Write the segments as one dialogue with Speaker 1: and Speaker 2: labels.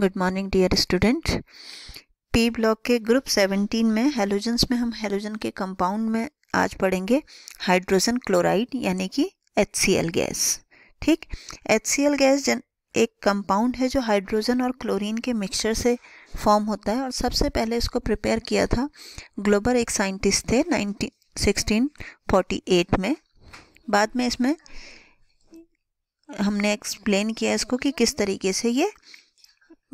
Speaker 1: good morning dear student P block के group 17 में halogens में हम हेलोजन के कंपाउंड में आज पढ़ेंगे हाइड्रोजन क्लोराइड यानी कि एच गैस ठीक एच गैस जन एक कंपाउंड है जो हाइड्रोजन और क्लोरीन के मिक्सचर से फॉर्म होता है और सबसे पहले इसको प्रिपेयर किया था ग्लोबर एक साइंटिस्ट थे नाइनटीन में बाद में इसमें हमने एक्सप्लेन किया इसको कि किस तरीके से ये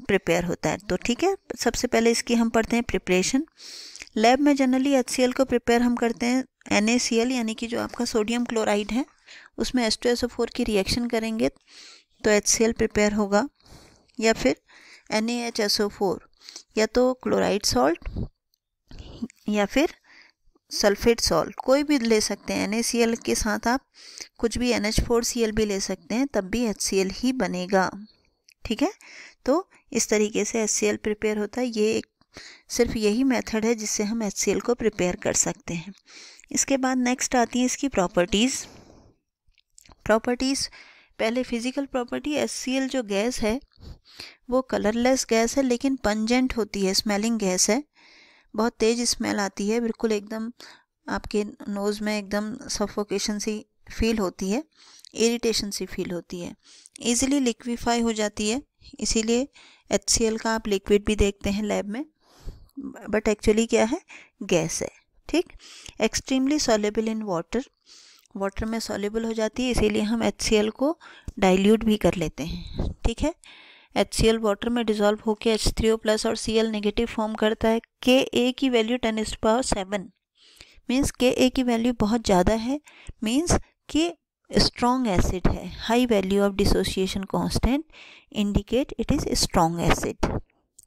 Speaker 1: प्रिपेयर होता है तो ठीक है सबसे पहले इसकी हम पढ़ते हैं प्रिपरेशन लैब में जनरली एच को प्रिपेयर हम करते हैं एन यानी कि जो आपका सोडियम क्लोराइड है उसमें एस की रिएक्शन करेंगे तो एच प्रिपेयर होगा या फिर एन या तो क्लोराइड सॉल्ट या फिर सल्फेट सॉल्ट कोई भी ले सकते हैं एन के साथ आप कुछ भी N H four C L भी ले सकते हैं तब भी एच सी एल ही बनेगा ठीक है तो इस तरीके से एच प्रिपेयर होता है ये एक सिर्फ यही मेथड है जिससे हम एच को प्रिपेयर कर सकते हैं इसके बाद नेक्स्ट आती हैं इसकी प्रॉपर्टीज़ प्रॉपर्टीज़ पहले फिजिकल प्रॉपर्टी एस जो गैस है वो कलरलेस गैस है लेकिन पंजेंट होती है स्मेलिंग गैस है बहुत तेज़ स्मेल आती है बिल्कुल एकदम आपके नोज़ में एकदम सफोकेशन सी फील होती है इरिटेशन सी फील होती है ईजिली लिक्विफाई हो जाती है इसीलिए एच का आप लिक्विड भी देखते हैं लैब में बट एक्चुअली क्या है गैस है ठीक extremely soluble in water water में सॉलेबल हो जाती है इसीलिए हम एच को डाइल्यूट भी कर लेते हैं ठीक है एच सी एल वाटर में डिजोल्व होकर एच थ्री ओ प्लस और सी एल नेगेटिव फॉर्म करता है के ए की value ten is power seven means K a की वैल्यू बहुत ज़्यादा है मीन्स कि स्ट्रॉन्ग एसिड है high value of dissociation constant indicate it is strong acid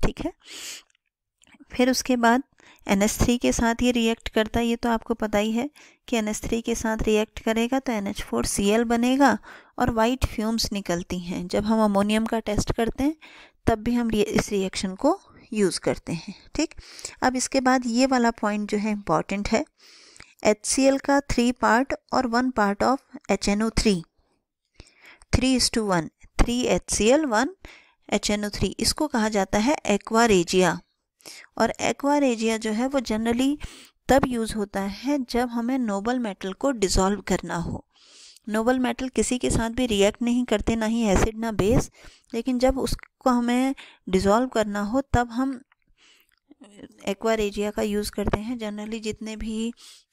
Speaker 1: ठीक है फिर उसके बाद एन एस थ्री के साथ ये रिएक्ट करता है ये तो आपको पता ही है कि एन एस थ्री के साथ रिएक्ट करेगा तो N H four C L बनेगा और वाइट फ्यूम्स निकलती हैं जब हम अमोनियम का टेस्ट करते हैं तब भी हम इस रिएक्शन को यूज़ करते हैं ठीक अब इसके बाद ये वाला पॉइंट जो है इम्पॉर्टेंट है एच का थ्री पार्ट और one part of H N O three three is to one three H C L one H N O three इसको कहा जाता है एक्वा रेजिया और एक्वा रेजिया जो है वो जनरली तब यूज़ होता है जब हमें नोबल मेटल को डिज़ोल्व करना हो नोबल मेटल किसी के साथ भी रिएक्ट नहीं करते ना ही एसिड ना बेस लेकिन जब उसको हमें डिज़ोल्व करना हो तब हम एक्वा रेजिया का यूज़ करते हैं जनरली जितने भी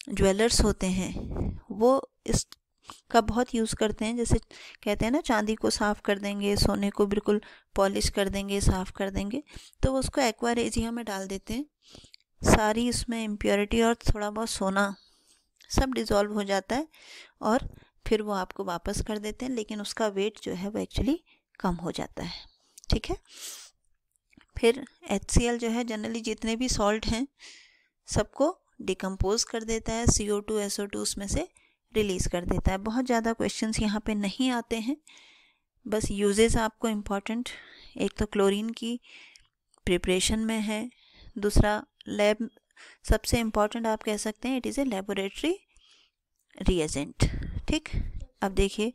Speaker 1: ज्वेलर्स होते हैं वो इस का बहुत यूज़ करते हैं जैसे कहते हैं ना चांदी को साफ़ कर देंगे सोने को बिल्कुल पॉलिश कर देंगे साफ़ कर देंगे तो उसको एक्वा रेजिया में डाल देते हैं सारी उसमें इम्प्योरिटी और थोड़ा बहुत सोना सब डिज़ोल्व हो जाता है और फिर वो आपको वापस कर देते हैं लेकिन उसका वेट जो है वो एक्चुअली कम हो जाता है ठीक है फिर एच जो है जनरली जितने भी सॉल्ट हैं सबको डिकम्पोज कर देता है C O two S O two उसमें से रिलीज़ कर देता है बहुत ज़्यादा क्वेश्चंस यहाँ पे नहीं आते हैं बस यूजेस आपको इम्पॉर्टेंट एक तो क्लोरीन की प्रिपरेशन में है दूसरा लैब सबसे इम्पॉर्टेंट आप कह सकते हैं it is a laboratory reagent ठीक अब देखिए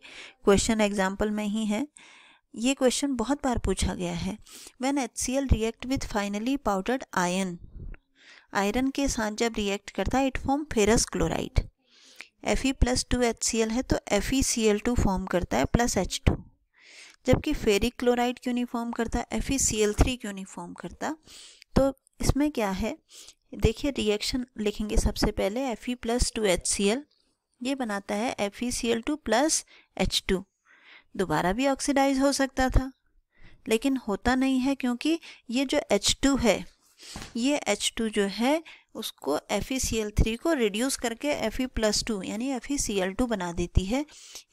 Speaker 1: क्वेश्चन एग्जाम्पल में ही है ये क्वेश्चन बहुत बार पूछा गया है when H C L react with finally powdered ion iron के साथ जब रिएक्ट करता है it form ferrous chloride F E plus two H C L है तो F E C L two form करता है प्लस एच टू जबकि फेरिक क्लोराइड क्यों नहीं फॉर्म करता F E C L three क्यों नहीं फॉर्म करता तो इसमें क्या है देखिए रिएक्शन लिखेंगे सबसे पहले F E plus two H C L ये बनाता है F E C L two plus H two दोबारा भी ऑक्सीडाइज हो सकता था लेकिन होता नहीं है क्योंकि ये जो H2 है ये H2 जो है उसको FeCl3 को रिड्यूस करके Fe2 प्लस टू यानी FeCl2 बना देती है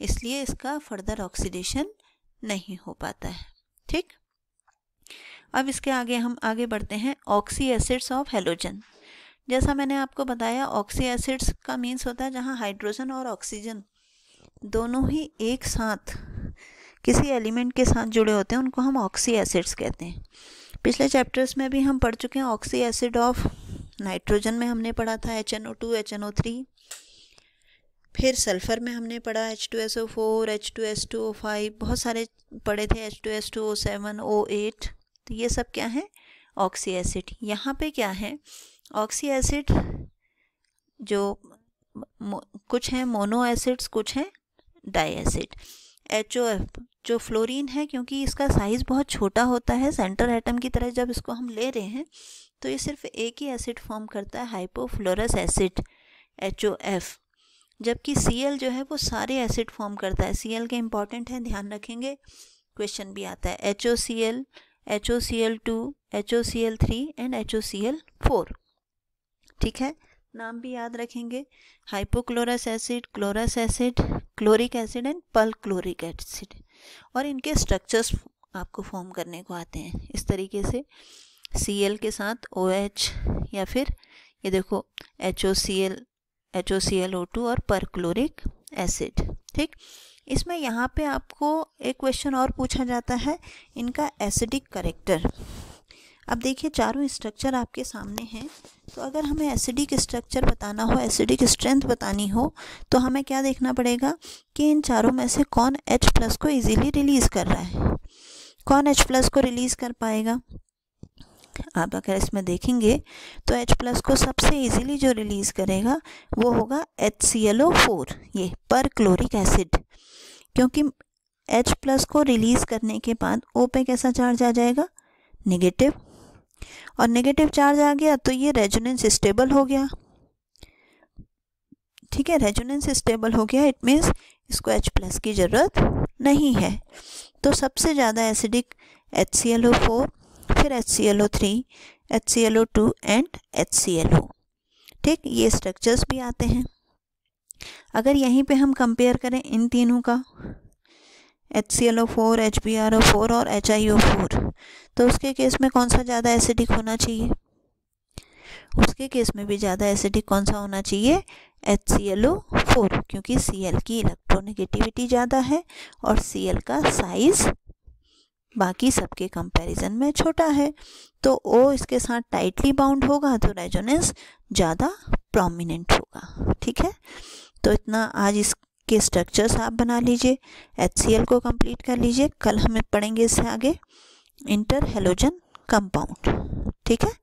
Speaker 1: इसलिए इसका फर्दर ऑक्सीडेशन नहीं हो पाता है ठीक अब इसके आगे हम आगे बढ़ते हैं ऑक्सी एसिड्स ऑफ हेलोजन जैसा मैंने आपको बताया ऑक्सी एसिड्स का मीन्स होता है जहाँ हाइड्रोजन और ऑक्सीजन दोनों ही एक साथ किसी एलिमेंट के साथ जुड़े होते हैं उनको हम ऑक्सी एसिड्स कहते हैं पिछले चैप्टर्स में भी हम पढ़ चुके हैं ऑक्सी एसिड ऑफ नाइट्रोजन में हमने पढ़ा था H N O two H N O three फिर सल्फ़र में हमने पढ़ा H two S O four H two S two O five बहुत सारे पढ़े थे H two S two O seven O eight तो ये सब क्या है ऑक्सी एसिड यहाँ पे क्या है ऑक्सी एसिड जो कुछ हैं मोनो एसिड्स कुछ हैं di acid H O F जो फ्लोरीन है क्योंकि इसका साइज़ बहुत छोटा होता है सेंटर एटम की तरह जब इसको हम ले रहे हैं तो ये सिर्फ एक ही एसिड फॉर्म करता है hypofluorous acid H O F जबकि सी एल जो है वो सारे एसिड फॉर्म करता है सी एल के इंपॉर्टेंट हैं ध्यान रखेंगे क्वेश्चन भी आता है H O C L H O C L two H O C L three and H O C L four ठीक है नाम भी याद रखेंगे hypochlorous acid chlorous acid chloric acid and perchloric acid और इनके स्ट्रक्चर्स आपको form करने को आते हैं इस तरीके से सी एल के साथ ओ OH एच या फिर ये देखो H O C L H O C L O two और पर क्लोरिक एसिड ठीक इसमें यहाँ पे आपको एक क्वेश्चन और पूछा जाता है इनका एसिडिक करेक्टर अब देखिए चारों स्ट्रक्चर आपके सामने हैं तो अगर हमें एसिडिक स्ट्रक्चर बताना हो एसिडिक स्ट्रेंथ बतानी हो तो हमें क्या देखना पड़ेगा कि इन चारों में से कौन एच प्लस को इजीली रिलीज़ कर रहा है कौन एच प्लस को रिलीज़ कर पाएगा आप अगर इसमें देखेंगे तो H प्लस को सबसे इजीली जो रिलीज़ करेगा वो होगा H C L O four ये पर क्लोरिक एसिड क्योंकि एच प्लस को रिलीज़ करने के बाद ओ पे कैसा चार्ज आ जाएगा नेगेटिव और नेगेटिव चार्ज आ गया तो ये रेजोनेंस स्टेबल हो गया ठीक है रेजोनेंस स्टेबल हो गया इट मीन्स इसको H प्लस की ज़रूरत नहीं है तो सबसे ज़्यादा acidic H C L O four फिर H C L O three H C L O two and H C L O ठीक ये स्ट्रक्चर्स भी आते हैं अगर यहीं पे हम कंपेयर करें इन तीनों का H C L O four H B R O four और एच आई ओ फोर तो उसके केस में कौन सा ज़्यादा एसिडिक होना चाहिए उसके केस में भी ज़्यादा एसिडिक कौन सा होना चाहिए H C L O four क्योंकि सी एल की इलेक्ट्रोनेगेटिविटी ज़्यादा है और सी एल का साइज़ बाकी सबके कंपैरिजन में छोटा है तो ओ इसके साथ टाइटली बाउंड होगा तो रेजोनेंस ज़्यादा प्रोमिनेंट होगा ठीक है तो इतना आज इस के स्ट्रक्चर्स आप बना लीजिए एच को कंप्लीट कर लीजिए कल हम पढ़ेंगे इससे आगे इंटर हेलोजन कंपाउंड ठीक है